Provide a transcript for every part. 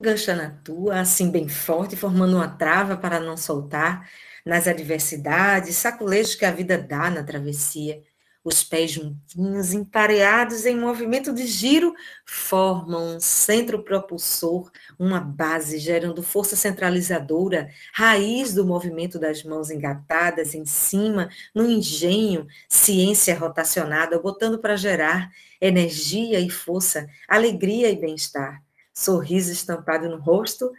gancha na tua, assim bem forte, formando uma trava para não soltar, nas adversidades, sacolejos que a vida dá na travessia. Os pés juntinhos, empareados em movimento de giro, formam um centro propulsor, uma base gerando força centralizadora, raiz do movimento das mãos engatadas em cima, no engenho, ciência rotacionada, botando para gerar energia e força, alegria e bem-estar sorriso estampado no rosto,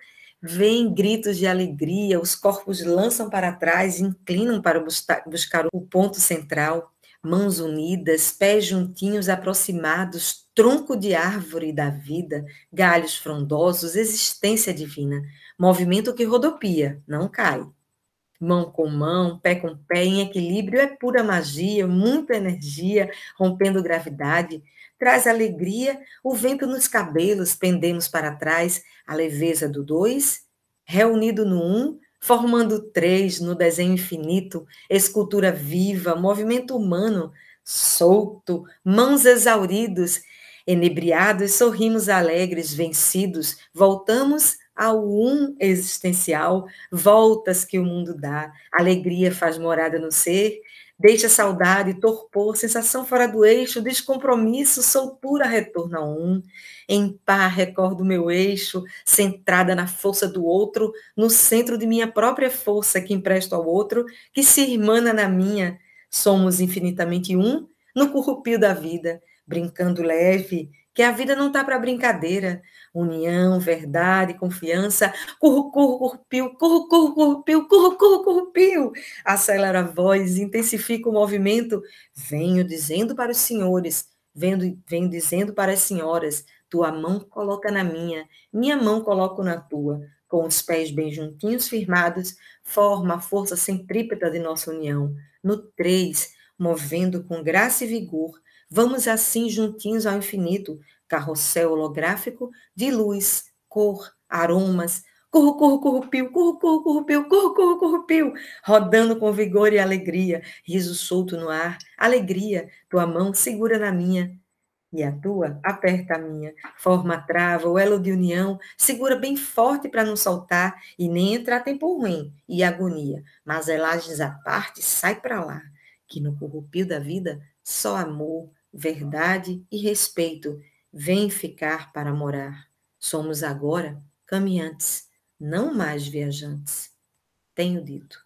vem gritos de alegria, os corpos lançam para trás, inclinam para buscar o ponto central, mãos unidas, pés juntinhos aproximados, tronco de árvore da vida, galhos frondosos, existência divina, movimento que rodopia, não cai mão com mão, pé com pé, em equilíbrio, é pura magia, muita energia, rompendo gravidade, traz alegria, o vento nos cabelos, pendemos para trás, a leveza do dois, reunido no um, formando três no desenho infinito, escultura viva, movimento humano, solto, mãos exauridos, enebriados, sorrimos alegres, vencidos, voltamos ao um existencial, voltas que o mundo dá, alegria faz morada no ser, deixa saudade, torpor, sensação fora do eixo, descompromisso, soltura retorno ao um, em par recordo meu eixo, centrada na força do outro, no centro de minha própria força que empresto ao outro, que se irmana na minha, somos infinitamente um, no currupio da vida, brincando leve, que a vida não está para brincadeira. União, verdade, confiança, curru, corro, currupio, corro, curru, corro, curru, curru, currupio. Acelera a voz, intensifica o movimento. Venho dizendo para os senhores, vendo, venho dizendo para as senhoras, tua mão coloca na minha, minha mão coloco na tua. Com os pés bem juntinhos, firmados, forma a força centrípeta de nossa união. No três, movendo com graça e vigor, Vamos assim juntinhos ao infinito, carrossel holográfico de luz, cor, aromas, curro, curro, currupiu, curro, curro, currupiu, curro, curro, currupiu, rodando com vigor e alegria, riso solto no ar, alegria, tua mão segura na minha, e a tua aperta a minha, forma trava, o elo de união, segura bem forte para não soltar e nem entrar tempo ruim e agonia. Mas elagens à parte, sai para lá, que no corrupio da vida só amor, verdade e respeito vêm ficar para morar. Somos agora caminhantes, não mais viajantes. Tenho dito.